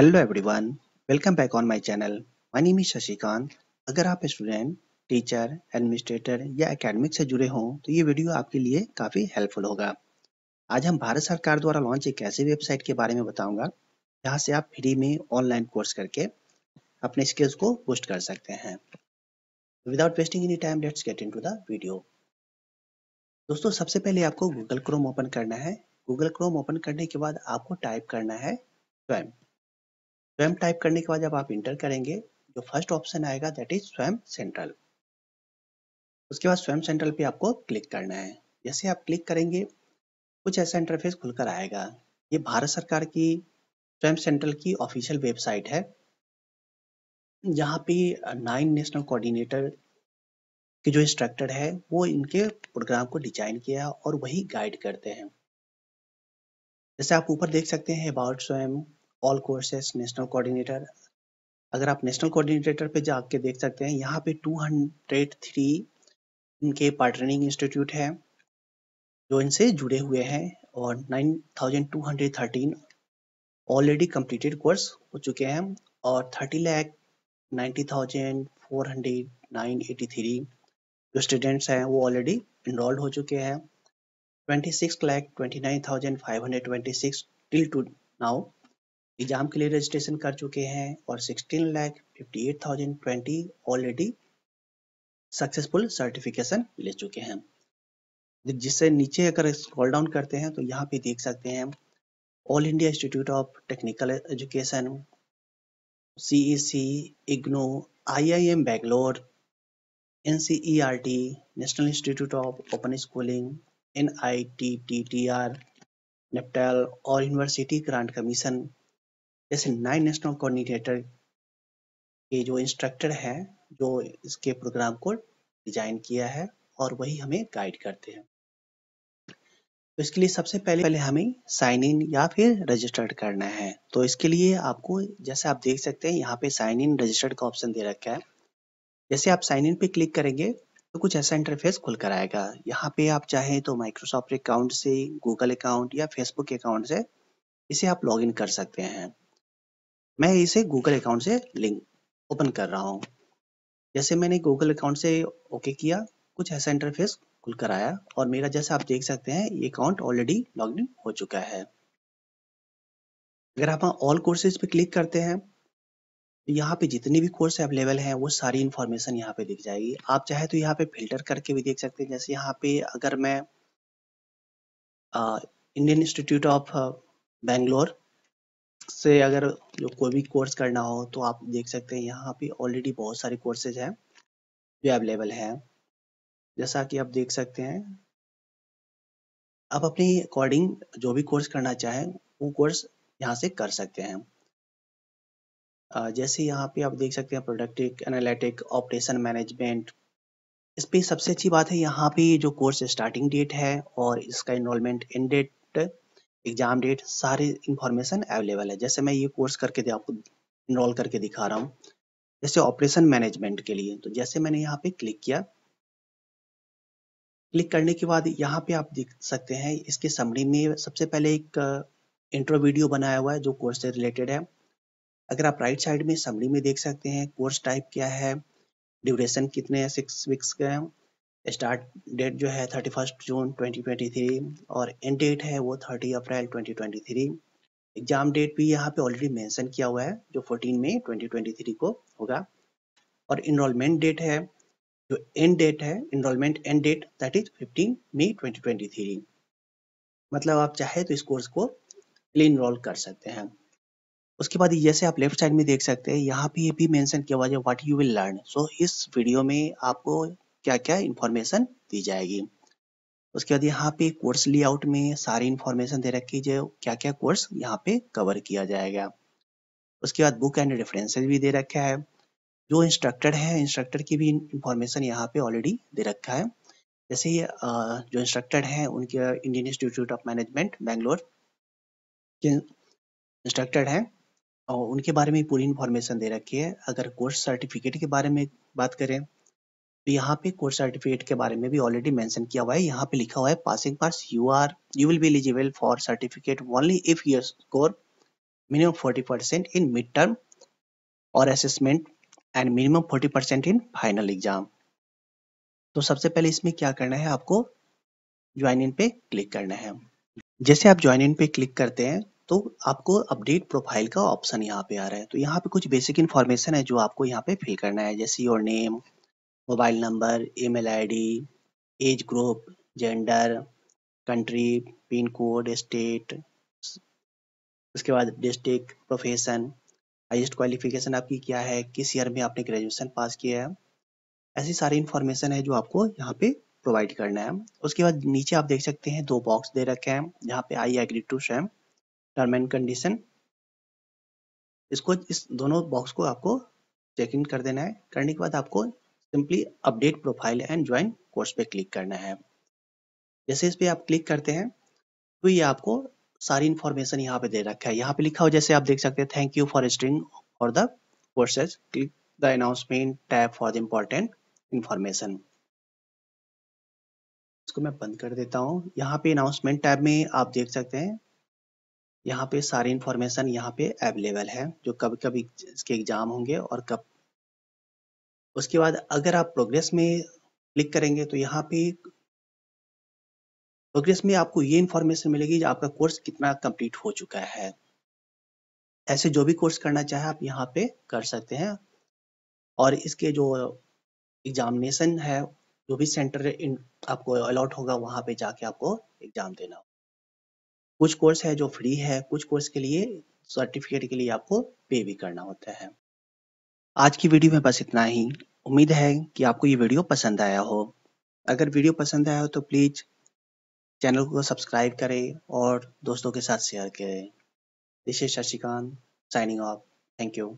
Hello everyone welcome back on my channel my name is Shashikant अगर आप student teacher administrator या academic से जुड़े हों तो ये वीडियो आपके लिए काफ़ी हेल्पफुल होगा आज हम भारत सरकार द्वारा लॉन्च एक ऐसी वेबसाइट के बारे में बताऊंगा जहां से आप फ्री में ऑनलाइन कोर्स करके अपने स्किल्स को पोस्ट कर सकते हैं without wasting any time let's get in the video दोस्तों सबसे पहले आपको गूगल क्रोम ओपन करना है गूगल क्रोम ओपन करने के बाद आपको टाइप करना है स्वयं स्वयं टाइप करने के बाद जब आप इंटर करेंगे जो फर्स्ट ऑप्शन आएगा दैट इज स्वयं सेंट्रल उसके बाद स्वयं सेंट्रल पे आपको क्लिक करना है जैसे आप क्लिक करेंगे कुछ ऐसा इंटरफेस खुलकर आएगा ये भारत सरकार की स्वयं सेंट्रल की ऑफिशियल वेबसाइट है जहाँ पे नाइन नेशनल कोऑर्डिनेटर की जो इंस्ट्रक्टर है वो इनके प्रोग्राम को डिजाइन किया और वही गाइड करते हैं जैसे आप ऊपर देख सकते हैं अबाउट स्वयं ऑल कोर्सेस नेशनल कोऑर्डिनेटर अगर आप नेशनल कोऑर्डिनेटर पे जाके देख सकते हैं यहाँ पे 203 इनके पार्टनरिंग इंस्टीट्यूट हैं जो इनसे जुड़े हुए हैं और 9213 ऑलरेडी कंप्लीटेड कोर्स हो चुके हैं और 30 लाख 90,409.83 जो स्टूडेंट्स हैं वो ऑलरेडी इनरोल्ड हो चुके हैं 26 lakh 29,526 till to now exam के लिए रजिस्ट्रेशन कर चुके हैं और sixteen lakh fifty eight thousand twenty already successful certification ले चुके हैं जिससे नीचे अगर स्क्रॉल डाउन करते हैं तो यहाँ पे देख सकते हैं all India institute of technical education C E C IGNOU I I M Bangalore N C E R T national institute of open schooling N I T T T R NPTEL और university grant commission जैसे nine national coordinator के जो instructor हैं जो इसके programme को design किया है और वही हमें गाइड करते हैं तो इसके लिए सबसे पहले पहले हमें साइन इन या फिर रजिस्टर्ड करना है तो इसके लिए आपको जैसे आप देख सकते हैं यहाँ पे साइन इन रजिस्टर्ड का ऑप्शन दे रखा है जैसे आप साइन इन पे क्लिक करेंगे तो कुछ ऐसा इंटरफेस खुल कर आएगा यहाँ पे आप चाहें तो माइक्रोसॉफ्ट अकाउंट से गूगल अकाउंट या फेसबुक अकाउंट से इसे आप इन कर सकते हैं मैं इसे गूगल अकाउंट से लिंक ओपन कर रहा हूँ जैसे मैंने गूगल अकाउंट से ओके किया कुछ ऐसा इंटरफेस खुल कर आया और मेरा जैसा आप देख सकते हैं ये अकाउंट ऑलरेडी लॉग इन हो चुका है अगर आप ऑल कोर्सेज पे क्लिक करते हैं तो यहाँ पे जितनी भी कोर्स अवेलेबल हैं वो सारी इन्फॉर्मेशन यहाँ पे दिख जाएगी आप चाहे तो यहाँ पे फिल्टर करके भी देख सकते हैं जैसे यहाँ पे अगर मैं इंडियन इंस्टीट्यूट ऑफ बेंगलोर से अगर जो कोई भी कोर्स करना हो तो आप देख सकते हैं यहाँ पे ऑलरेडी बहुत सारे कोर्सेज हैं जो अवेलेबल हैं जैसा कि आप देख सकते हैं आप अपने अकॉर्डिंग जो भी कोर्स करना चाहें वो कोर्स यहाँ से कर सकते हैं जैसे यहाँ पे आप देख सकते हैं प्रोडक्टिव एनालिटिक ऑपरेशन मैनेजमेंट इस पर सबसे अच्छी बात है यहाँ पे जो कोर्स स्टार्टिंग डेट है और इसका enrolment end date exam date सारी इंफॉर्मेशन अवेलेबल है जैसे मैं ये कोर्स करके आपको इनरोल करके दिखा रहा हूँ जैसे ऑपरेशन मैनेजमेंट के लिए तो जैसे मैंने यहाँ पे क्लिक किया क्लिक करने के बाद यहाँ पे आप देख सकते हैं इसके समरी में सबसे पहले एक इंट्रो uh, वीडियो बनाया हुआ है जो कोर्स से रिलेटेड है अगर आप राइट साइड में समरी में देख सकते हैं कोर्स टाइप क्या है ड्यूरेशन कितने सिक्स वीक्स का है स्टार्ट डेट जो है thirty first June twenty twenty three और एंड डेट है वो thirty April twenty twenty three exam date भी यहाँ पे ऑलरेडी मेंशन किया हुआ है जो fourteen May twenty twenty three को होगा और इनरोलमेंट डेट है जो एंड डेट है enrolment end date that is fifteen May twenty twenty three मतलब आप चाहे तो इस कोर्स को इन रोल कर सकते हैं उसके बाद जैसे आप लेफ्ट साइड में देख सकते हैं यहाँ पे ये भी मेंशन किया हुआ है what you will learn so इस वीडियो में आपको क्या क्या इंफॉर्मेशन दी जाएगी उसके बाद यहाँ पे कोर्स लेआउट में सारी इंफॉर्मेशन दे रखी है क्या क्या कोर्स यहाँ पे कवर किया जाएगा उसके बाद बुक एंड रेफरेंसेज भी दे रखा है जो इंस्ट्रक्टर है इंस्ट्रक्टर की भी इंफॉर्मेशन यहाँ पे ऑलरेडी दे रखा है जैसे जो इंस्ट्रक्टर हैं उनके Indian institute of management Bangalore के इंस्ट्रक्टर हैं और उनके बारे में पूरी इंफॉर्मेशन दे रखी है अगर कोर्स सर्टिफिकेट के बारे में बात करें तो यहाँ पे कोर्स सर्टिफिकेट के बारे में भी ऑलरेडी मेंशन किया हुआ है यहाँ पे लिखा हुआ है passing pass you are you will be eligible for certificate only if your score minimum 40 percent in mid term और assessment and minimum 40 percent in final exam तो सबसे पहले इसमें क्या करना है आपको ज्वाइन इन पे क्लिक करना है जैसे आप ज्वाइन इन पे क्लिक करते हैं तो आपको अपडेट प्रोफाइल का ऑप्शन यहाँ पे आ रहा है तो यहाँ पे कुछ बेसिक इन्फॉर्मेशन है जो आपको यहाँ पे फिल करना है जैसे your name mobile number email ID age group gender country pin code state उसके बाद डिस्ट्रिक्ट प्रोफेशन हाइस्ट क्वालिफिकेशन आपकी क्या है किस ईयर में आपने ग्रेजुएशन पास किया है ऐसी सारी इंफॉर्मेशन है जो आपको यहाँ पे प्रोवाइड करना है उसके बाद नीचे आप देख सकते हैं दो बॉक्स दे रखे हैं जहाँ पे I agree to sham term and condition इसको इस दोनों बॉक्स को आपको चेक इन कर देना है करने के बाद आपको simply update profile and join course पे क्लिक करना है जैसे इस पे आप क्लिक करते हैं तो ये आपको सारी इंफॉर्मेशन यहाँ पे दे रखा है यहाँ पे लिखा हो जैसे आप देख सकते हैं thank you for string for the courses click the announcement tab for the important information इसको मैं बंद कर देता हूँ यहाँ पे अनाउंसमेंट टैब में आप देख सकते हैं यहाँ पे सारी इंफॉर्मेशन यहाँ पे अवेलेबल है जो कब कब इसके एग्जाम होंगे और कब उसके बाद अगर आप प्रोग्रेस में क्लिक करेंगे तो यहाँ पे प्रोग्रेस में आपको ये इन्फॉर्मेशन मिलेगी आपका कोर्स कितना कंप्लीट हो चुका है ऐसे जो भी कोर्स करना चाहे आप यहाँ पे कर सकते हैं और इसके जो एग्जामिनेशन है जो भी सेंटर इन आपको अलॉट होगा वहाँ पे जाके आपको एग्जाम देना कुछ कोर्स है जो फ्री है कुछ कोर्स के लिए सर्टिफिकेट के लिए आपको पे भी करना होता है आज की वीडियो में बस इतना ही। उम्मीद है कि आपको ये वीडियो पसंद आया हो। अगर वीडियो पसंद आया हो तो प्लीज़ चैनल को सब्सक्राइब करें और दोस्तों के साथ शेयर करें। This is Shashikant signing off. Thank you.